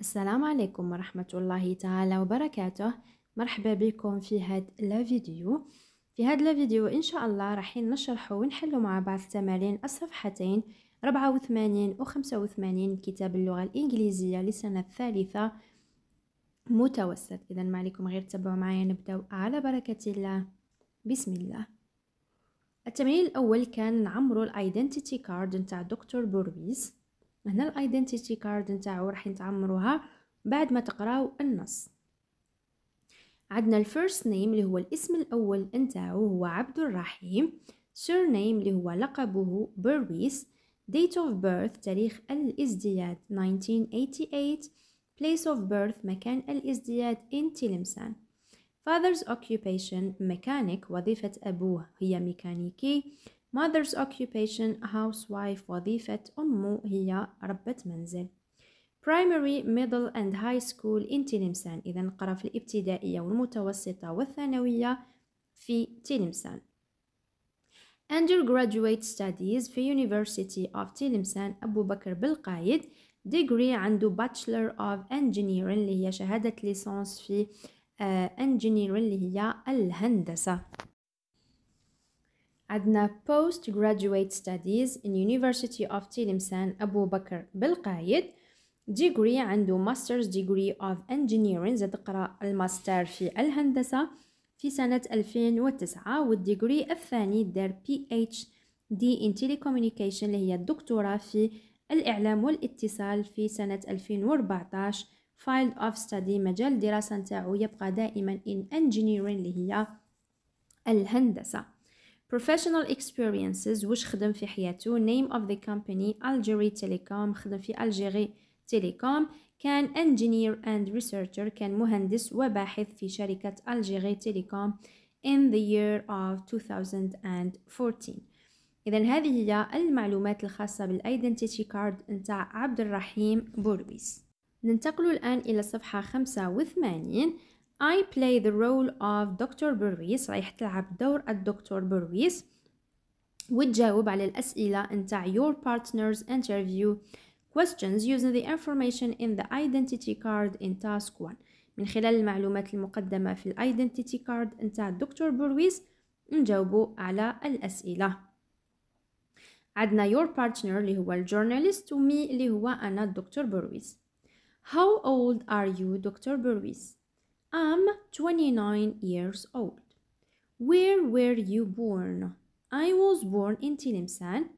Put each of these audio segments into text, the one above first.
السلام عليكم ورحمة الله تعالى وبركاته مرحبا بكم في هاد لا فيديو في هاد لا فيديو إن شاء الله رايحين نشرحو ونحلو مع بعض تمارين الصفحتين 84 و 85 كتاب اللغة الإنجليزية لسنة الثالثة متوسط إذا ما عليكم غير تبعوا معايا نبداو على بركة الله بسم الله التمرين الأول كان نعمرو الايدنتيتي كارد نتاع دكتور بورويس هنا الايدنتيتي كارد نتاعو راح نتعمروها بعد ما تقراو النص عندنا الفيرست نيم اللي هو الاسم الاول نتاعو هو عبد الرحيم سير نيم اللي هو لقبه برويس date of birth تاريخ الازدياد 1988 place of birth مكان الازدياد in تلمسان father's occupation ميكانيك وظيفة أبوه هي ميكانيكي mother's occupation housewife وظيفة أمه هي ربة منزل primary middle and high school in تلمسان إذا قرأ في الابتدائية والمتوسطة والثانوية في تلمسان undergraduate studies في University of تلمسان أبو بكر بالقايد degree عنده bachelor of engineering اللي هي شهادة ليسانس في uh, engineering اللي هي الهندسة عندنا بوست جرادويت ستاديز ان يونيفرسيتي اوف Tilimsan أبو بكر بالقايد ديجري عنده ماسترز ديجري اوف انجينيرينغ زاد قرأ الماستر في الهندسة في سنة 2009 والديجري الثاني دار بي اتش دي ان Telecommunication اللي هي الدكتوراه في الإعلام والاتصال في سنة 2014 فايلد اوف ستادي مجال الدراسة نتاعو يبقى دائما ان انجينيرينغ اللي هي الهندسة professional experiences واش خدم في حياته name of the company Algeria Telecom خدم في Algeria Telecom كان engineer and researcher كان مهندس وباحث في شركة Algeria Telecom in the year of 2014 إذا هذه هي المعلومات الخاصة بالidentity card نتاع عبد الرحيم بورويس ننتقل الآن إلى صفحة 85 I play the role of Dr. Burwis رايح تلعب دور الدكتور برويس وتجاوب على الأسئلة نتاع your partner's interview questions using the information in the identity card in task 1 من خلال المعلومات المقدمة في ال identity card نتاع الدكتور برويس نجاوبوا على الأسئلة عندنا your partner اللي هو الجورناليست و me اللي هو أنا الدكتور برويس How old are you Dr. Burwis؟ I'm 29 years old. Where were you born? I was born in Tilimsan.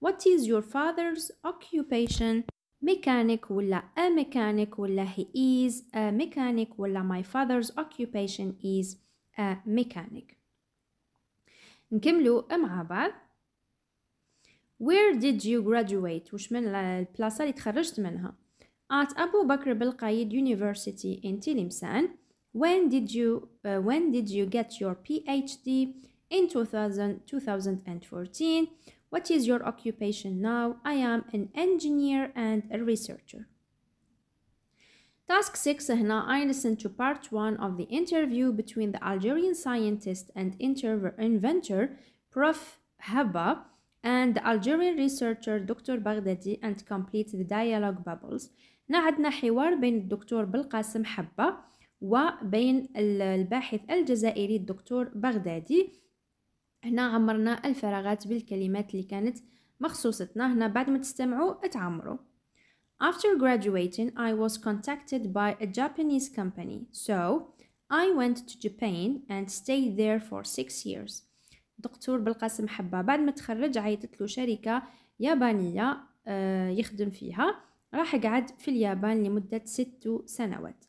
What is your father's occupation? Mechanic ولا a mechanic ولا he is a mechanic ولا my father's occupation is a mechanic. نكملوا مع بعض. Where did you graduate? وش من البلاصة اللي تخرجت منها? At Abu Bakr Belqaid University in Tilimsan. When did you uh, when did you get your PhD? In 2000, 2014. What is your occupation now? I am an engineer and a researcher. Task 6 Now, I listened to part 1 of the interview between the Algerian scientist and inventor Prof. Habba and the Algerian researcher Dr. Baghdadi and complete the dialogue bubbles. هنا عندنا حوار بين الدكتور بالقاسم حبة وبين الباحث الجزائري الدكتور بغدادي هنا عمرنا الفراغات بالكلمات اللي كانت مخصوصتنا هنا بعد ما تستمعوا اتعمروا After graduating, I was contacted by a Japanese company. So, I went to Japan and stayed there for six years. دكتور بالقاسم حبة بعد ما تخرج عيطت له شركة يابانية آه، يخدم فيها راح قعد في اليابان لمدة ست سنوات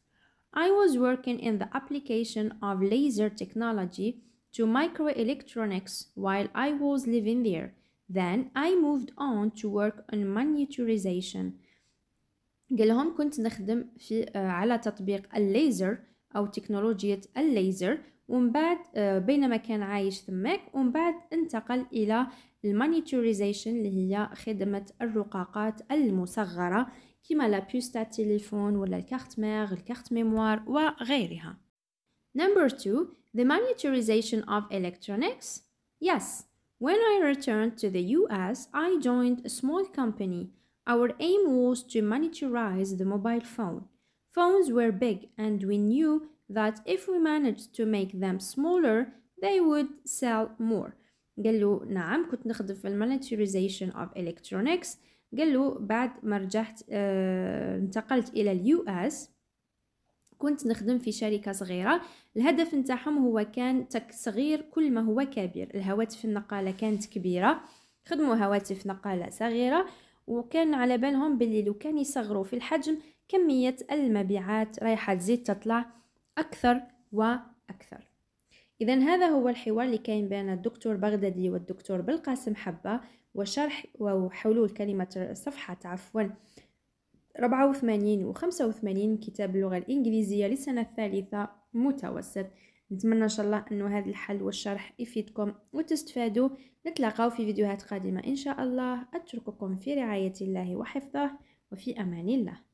I was working in the application of laser technology to microelectronics while I was living there. Then I moved on to work on miniaturization. قالهم كنت نخدم في آه، على تطبيق الليزر أو تكنولوجية الليزر ومن بعد آه، بينما كان عايش ثمك ومن بعد انتقل إلى المانيتوريزيشن اللي هي خدمة الرقاقات المصغرة كما لا بوست تاع التليفون ولا الكارت مير الكارت ميموار وغيرها Number two, the miniaturization of electronics. Yes, when I returned to the US, I joined a small company. Our aim was to miniaturize the mobile phone. Phones were big, and we knew that if we managed to make them smaller, they would sell more. قالوا نعم كنت نخدم في المانيتوريزيشن of electronics قال له بعد ما رجعت آه انتقلت الى اليو اس كنت نخدم في شركة صغيرة الهدف نتاعهم هو كان تصغير كل ما هو كبير الهواتف النقالة كانت كبيرة خدموا هواتف نقالة صغيرة وكان على بالهم باللي لو كان يصغروا في الحجم كمية المبيعات رايحة تزيد تطلع أكثر وأكثر إذا هذا هو الحوار اللي كاين بين الدكتور بغدادي والدكتور بالقاسم حبة وشرح وحلول كلمة الصفحة عفوا 84 و 85 كتاب اللغة الإنجليزية للسنة الثالثة متوسط نتمنى إن شاء الله أن هذا الحل والشرح يفيدكم وتستفادوا نتلاقاو في فيديوهات قادمة إن شاء الله أترككم في رعاية الله وحفظه وفي أمان الله